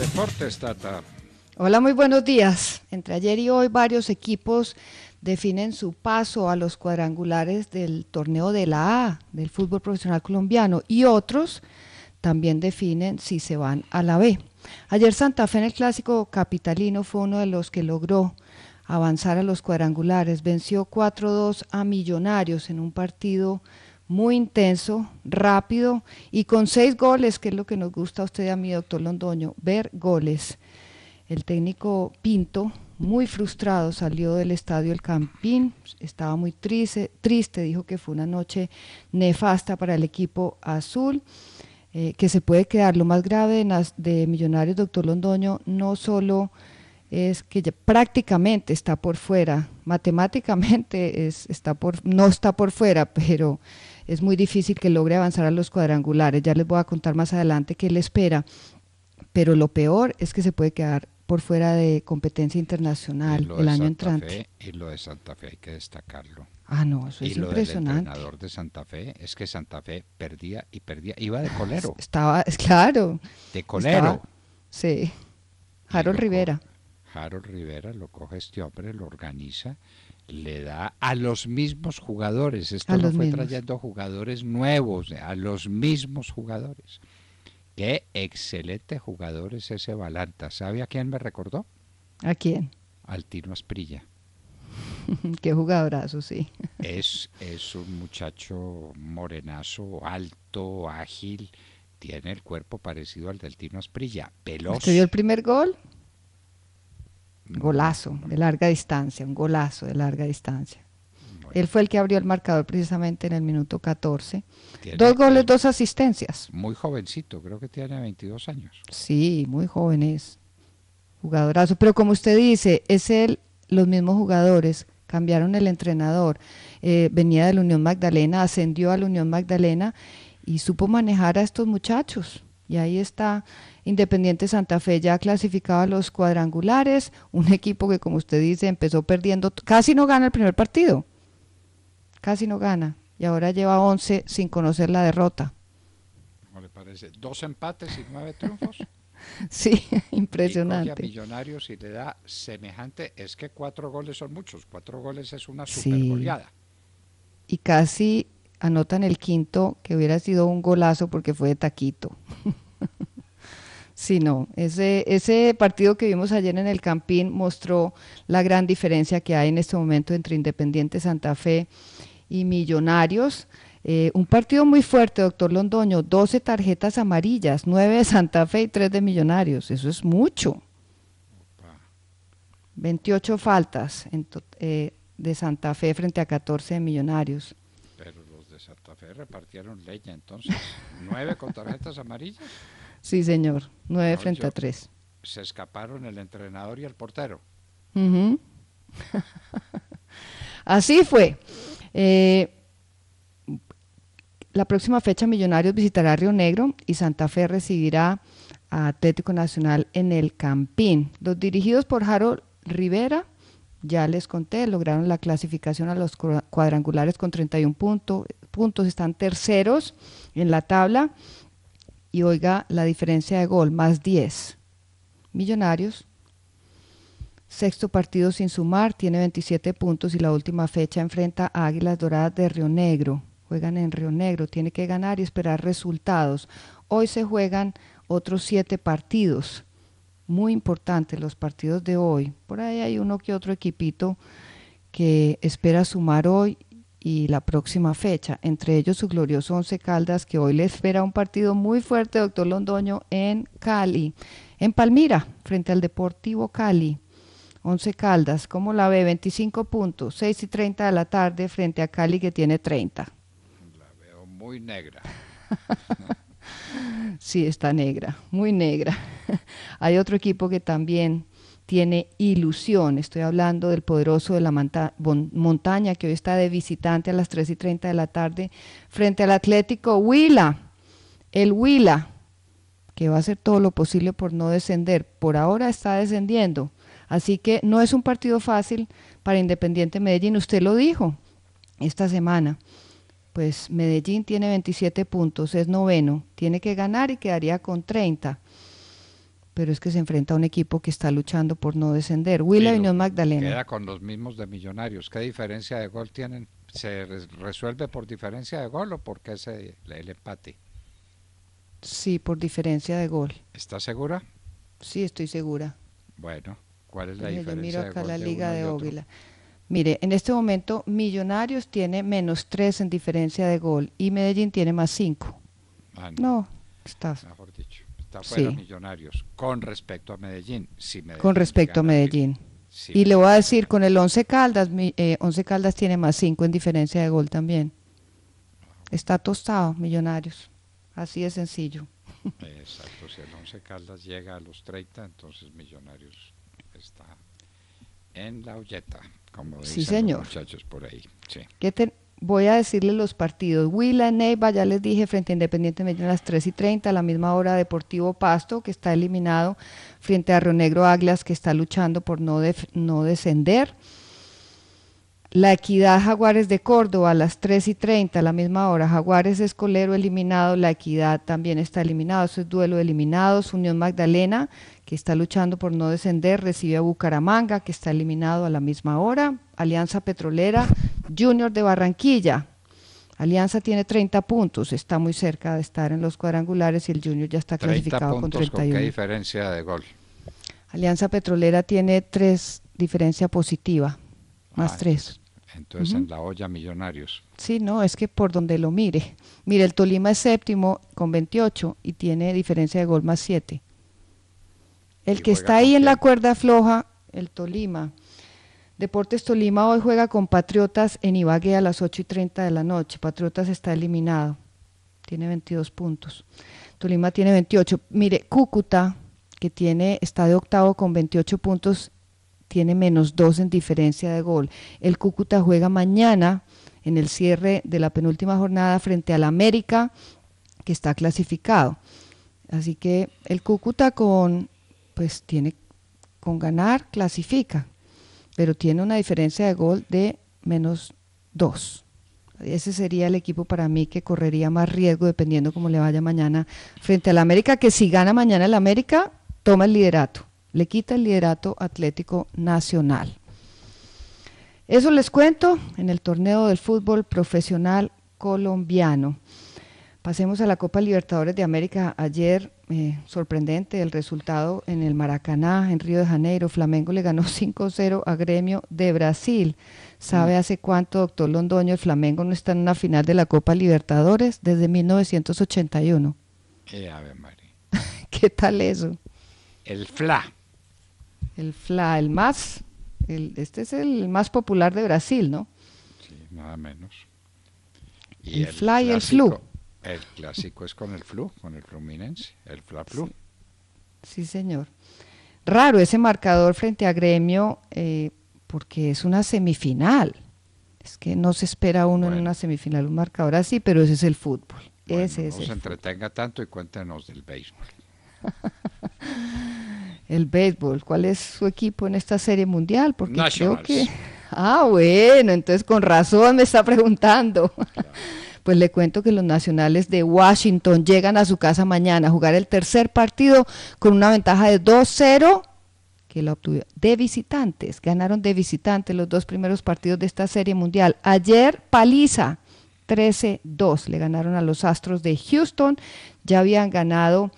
deportes, Hola, muy buenos días. Entre ayer y hoy varios equipos definen su paso a los cuadrangulares del torneo de la A del fútbol profesional colombiano y otros también definen si se van a la B. Ayer Santa Fe en el clásico capitalino fue uno de los que logró avanzar a los cuadrangulares. Venció 4-2 a Millonarios en un partido muy intenso, rápido y con seis goles, que es lo que nos gusta a usted y a mí, doctor Londoño, ver goles. El técnico Pinto, muy frustrado, salió del estadio El Campín, estaba muy triste, triste dijo que fue una noche nefasta para el equipo azul. Eh, que se puede quedar. Lo más grave de, de Millonarios, doctor Londoño, no solo es que prácticamente está por fuera, matemáticamente es, está por, no está por fuera, pero es muy difícil que logre avanzar a los cuadrangulares. Ya les voy a contar más adelante qué le espera. Pero lo peor es que se puede quedar por fuera de competencia internacional el año entrante. y lo de Santa Fe hay que destacarlo. Ah, no, eso es impresionante. El entrenador de Santa Fe es que Santa Fe perdía y perdía, iba de ah, colero. Estaba, claro. De colero. sí. Harold Rivera. Harold Rivera lo coge este hombre, lo organiza le da a los mismos jugadores. Esto lo fue trayendo jugadores nuevos, a los mismos jugadores. Qué excelente jugador es ese Balanta. ¿Sabe a quién me recordó? ¿A quién? Al Tino Asprilla. Qué jugadorazo, sí. es, es un muchacho morenazo, alto, ágil, tiene el cuerpo parecido al del Tino Asprilla, veloz. ¿se dio el primer gol? Golazo de larga distancia, un golazo de larga distancia. Él fue el que abrió el marcador precisamente en el minuto 14. dos goles, dos asistencias. Muy jovencito, creo que tiene 22 años. Sí, muy joven es. Jugadorazo. Pero como usted dice, es él, los mismos jugadores cambiaron el entrenador. Eh, venía de la Unión Magdalena, ascendió a la Unión Magdalena y supo manejar a estos muchachos. Y ahí está Independiente Santa Fe ya clasificado a los cuadrangulares, un equipo que como usted dice empezó perdiendo, casi no gana el primer partido, casi no gana, y ahora lleva 11 sin conocer la derrota. ¿Cómo le parece? Dos empates y nueve triunfos. sí, impresionante. Y a Millonarios le da semejante, es que cuatro goles son muchos, cuatro goles es una super sí. Y casi anotan el quinto, que hubiera sido un golazo porque fue de taquito. sí, no, ese, partido que vimos ayer en el Campín mostró la gran diferencia que hay en este momento entre Independiente Santa Fe y Millonarios. Eh, un partido muy fuerte, doctor Londoño, 12 tarjetas amarillas, 9 de Santa Fe y 3 de Millonarios, eso es mucho. 28 faltas eh, de Santa Fe frente a 14 de Millonarios repartieron leña entonces. ¿Nueve con tarjetas amarillas? Sí, señor. Nueve frente a tres. Se escaparon el entrenador y el portero. Así fue. Eh, la próxima fecha Millonarios visitará Río Negro y Santa Fe recibirá a Atlético Nacional en el Campín. Los dirigidos por Harold Rivera, ya les conté, lograron la clasificación a los cuadrangulares con 31 puntos, están terceros en la tabla. Y oiga la diferencia de gol, más 10. Millonarios, sexto partido sin sumar, tiene 27 puntos y la última fecha enfrenta a Águilas Doradas de Río Negro. Juegan en Río Negro, tiene que ganar y esperar resultados. Hoy se juegan otros siete partidos, muy importantes los partidos de hoy. Por ahí hay uno que otro equipito que espera sumar hoy y la próxima fecha, entre ellos su glorioso Once Caldas, que hoy le espera un partido muy fuerte, doctor Londoño, en Cali, en Palmira, frente al Deportivo Cali. Once Caldas, ¿cómo la ve? 25 puntos, 6 y 30 de la tarde frente a Cali que tiene 30. La veo muy negra. sí, está negra, muy negra. Hay otro equipo que también tiene ilusión. Estoy hablando del poderoso de la montaña que hoy está de visitante a las 3 y 30 de la tarde frente al Atlético Huila, el Huila, que va a hacer todo lo posible por no descender. Por ahora está descendiendo. Así que no es un partido fácil para Independiente Medellín. Usted lo dijo esta semana. Pues Medellín tiene 27 puntos, es noveno, tiene que ganar y quedaría con 30 pero es que se enfrenta a un equipo que está luchando por no descender. y no Magdalena. Queda con los mismos de Millonarios. ¿Qué diferencia de gol tienen? ¿Se resuelve por diferencia de gol o por qué se, el empate? Sí, por diferencia de gol. ¿Estás segura? Sí, estoy segura. Bueno, ¿cuál es la diferencia? miro acá la Liga de, Mire, en este momento Millonarios tiene menos 3 en diferencia de gol y Medellín tiene más 5. Ah, no. no, estás. Mejor dicho. Está sí. millonarios con respecto a Medellín. con respecto a Medellín. y le voy a decir, con el 11 Caldas, eh, 11 Caldas tiene más 5 en diferencia de gol también. Está tostado, millonarios. Así de sencillo. Exacto, si el 11 Caldas llega a los 30, entonces millonarios está en la olleta, como sí, señor. los muchachos por ahí. Sí. ¿Qué voy a decirles los partidos. Huila, Neiva, ya les dije, frente a Independiente Medellín a las 3 y 30, a la misma hora Deportivo Pasto, que está eliminado, frente a Río Negro Águilas, que está luchando por no, no descender. La Equidad Jaguares de Córdoba a las 3 y 30, a la misma hora. Jaguares Escolero eliminado, La Equidad también está eliminado, eso es duelo eliminado, eliminados. Unión Magdalena, que está luchando por no descender, recibe a Bucaramanga, que está eliminado a la misma hora. Alianza Petrolera, Junior de Barranquilla. Alianza tiene 30 puntos, está muy cerca de estar en los cuadrangulares y el Junior ya está clasificado con 31. ¿Con qué diferencia de gol? Alianza Petrolera tiene tres diferencia positiva, más ah, tres. Entonces en la olla millonarios. Sí, no, es que por donde lo mire. Mire, el Tolima es séptimo con 28 y tiene diferencia de gol más 7. El que está ahí en la cuerda floja, el Tolima, Deportes Tolima hoy juega con Patriotas en Ibagué a las 8 y 30 de la noche. Patriotas está eliminado, tiene 22 puntos. Tolima tiene 28. Mire, Cúcuta, que tiene, está de octavo con 28 puntos, tiene menos 2 en diferencia de gol. El Cúcuta juega mañana en el cierre de la penúltima jornada frente al América, que está clasificado. Así que el Cúcuta con, pues tiene con ganar, clasifica pero tiene una diferencia de gol de menos 2. Ese sería el equipo para mí que correría más riesgo dependiendo cómo le vaya mañana frente al América, que si gana mañana el América, toma el liderato, le quita el liderato Atlético Nacional. Eso les cuento en el torneo del fútbol profesional colombiano. Pasemos a la Copa Libertadores de América. Ayer eh, sorprendente el resultado en el Maracaná, en Río de Janeiro. Flamengo le ganó 5-0 a Gremio de Brasil. ¿Sabe mm. hace cuánto, doctor Londoño, el Flamengo no está en una final de la Copa Libertadores? Desde 1981. Eh, ¿Qué tal eso? El FLA. El FLA, el más. este es el más popular de Brasil, ¿no? Sí, nada menos. el, el FLA y el FLU. El clásico es con el Flu, con el Fluminense, el Fla Flu. Sí. señor. Raro ese marcador frente a Gremio, eh, porque es una semifinal. Es que no se espera uno en una semifinal un marcador así, pero ese es el fútbol. ese no se entretenga tanto y cuéntanos del béisbol. el béisbol, ¿cuál es su equipo en esta serie mundial? Porque creo que. Ah, bueno, entonces con razón me está preguntando. Pues le cuento que los nacionales de Washington llegan a su casa mañana a jugar el tercer partido con una ventaja de 2-0 que la obtuvo de visitantes. Ganaron de visitantes los dos primeros partidos de esta serie mundial. Ayer paliza 13-2 le ganaron a los Astros de Houston. Ya habían ganado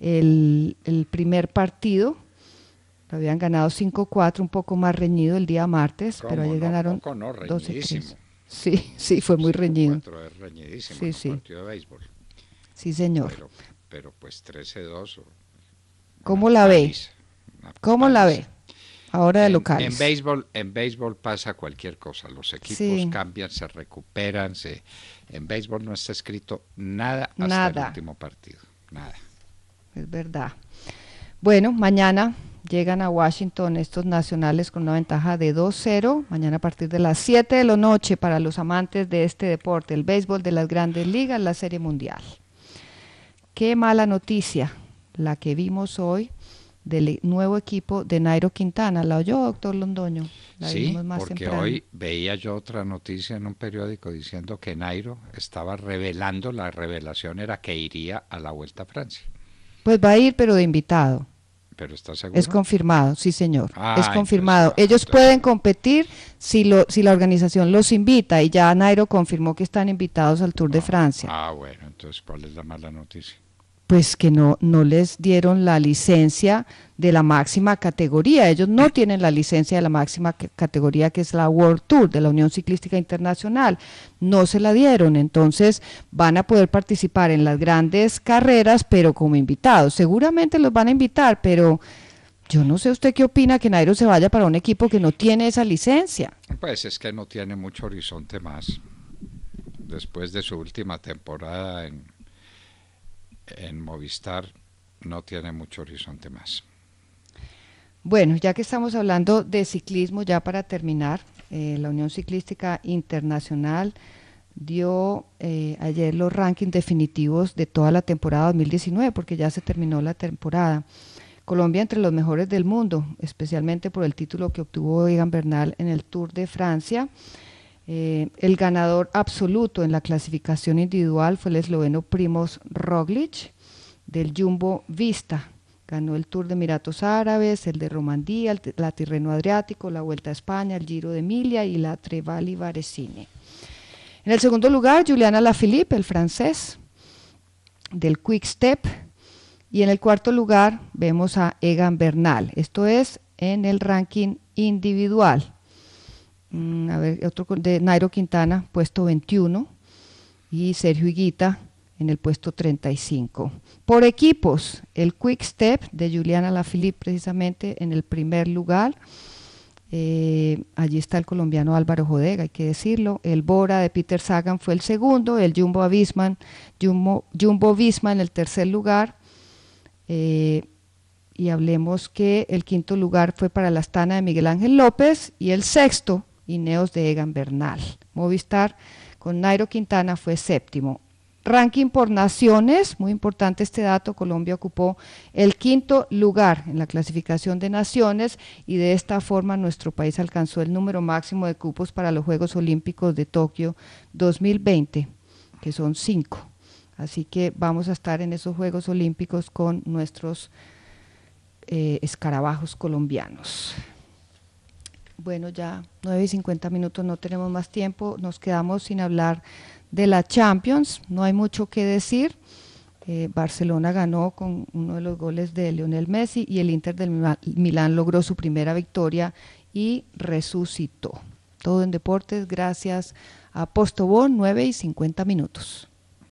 el, primer partido lo habían ganado 5-4, un poco más reñido el día martes, pero ayer ganaron no, 12-3. Sí, sí, fue muy este reñido. sí, sí. partido de béisbol. Sí, señor. Pero, pues 13-2. ¿Cómo la ve? ¿Cómo la ve? Ahora de locales. En béisbol, en béisbol pasa cualquier cosa. Los equipos cambian, se recuperan. Se, en béisbol no está escrito nada hasta el último partido. Nada. Es verdad. Bueno, mañana llegan a Washington estos nacionales con una ventaja de 2-0. Mañana a partir de las 7 de la noche para los amantes de este deporte, el béisbol de las grandes ligas, la Serie Mundial. Qué mala noticia la que vimos hoy del nuevo equipo de Nairo Quintana. ¿La oyó, doctor Londoño? sí, porque hoy veía yo otra noticia en un periódico diciendo que Nairo estaba revelando, la revelación era que iría a la Vuelta a Francia. Pues va a ir, pero de invitado. ¿Pero está seguro? Es confirmado, sí señor, es confirmado. Ellos pueden competir si, lo, si la organización los invita y ya Nairo confirmó que están invitados al Tour de ah, Francia. Ah, bueno, entonces ¿cuál es la mala noticia? pues que no, no les dieron la licencia de la máxima categoría. Ellos no tienen la licencia de la máxima categoría que es la World Tour de la Unión Ciclística Internacional. No se la dieron. Entonces van a poder participar en las grandes carreras, pero como invitados. Seguramente los van a invitar, pero... Yo no sé usted qué opina que Nairo se vaya para un equipo que no tiene esa licencia. Pues es que no tiene mucho horizonte más. Después de su última temporada en, en Movistar no tiene mucho horizonte más. Bueno, ya que estamos hablando de ciclismo, ya para terminar, eh, la Unión Ciclística Internacional dio eh, ayer los rankings definitivos de toda la temporada 2019, porque ya se terminó la temporada. Colombia entre los mejores del mundo, especialmente por el título que obtuvo Egan Bernal en el Tour de Francia. Eh, el ganador absoluto en la clasificación individual fue el esloveno Primos Roglic del Jumbo Vista. Ganó el Tour de Emiratos Árabes, el de Romandía, el la Tirreno Adriático, la Vuelta a España, el Giro de Emilia y la Trevali Varesine. En el segundo lugar, Juliana Lafilippe, el francés, del Quick Step. Y en el cuarto lugar vemos a Egan Bernal. Esto es en el ranking individual. Mm, a ver, otro de Nairo Quintana, puesto 21, y Sergio Higuita en el puesto 35. Por equipos, el Quick Step de Juliana Lafilippe precisamente en el primer lugar. Eh, allí está el colombiano Álvaro Jodega, hay que decirlo. El Bora de Peter Sagan fue el segundo, el Jumbo visma Jumbo, en el tercer lugar. Eh, y hablemos que el quinto lugar fue para la Astana de Miguel Ángel López y el sexto Neos de Egan Bernal. Movistar con Nairo Quintana fue séptimo. Ranking por naciones, muy importante este dato, Colombia ocupó el quinto lugar en la clasificación de naciones y de esta forma nuestro país alcanzó el número máximo de cupos para los Juegos Olímpicos de Tokio 2020, que son cinco. Así que vamos a estar en esos Juegos Olímpicos con nuestros eh, escarabajos colombianos. Bueno, ya 9 y 50 minutos, no tenemos más tiempo. Nos quedamos sin hablar de la Champions. No hay mucho que decir. Eh, Barcelona ganó con uno de los goles de Lionel Messi y el Inter del Milán logró su primera victoria y resucitó. Todo en deportes. Gracias a Postobón, 9 y 50 minutos.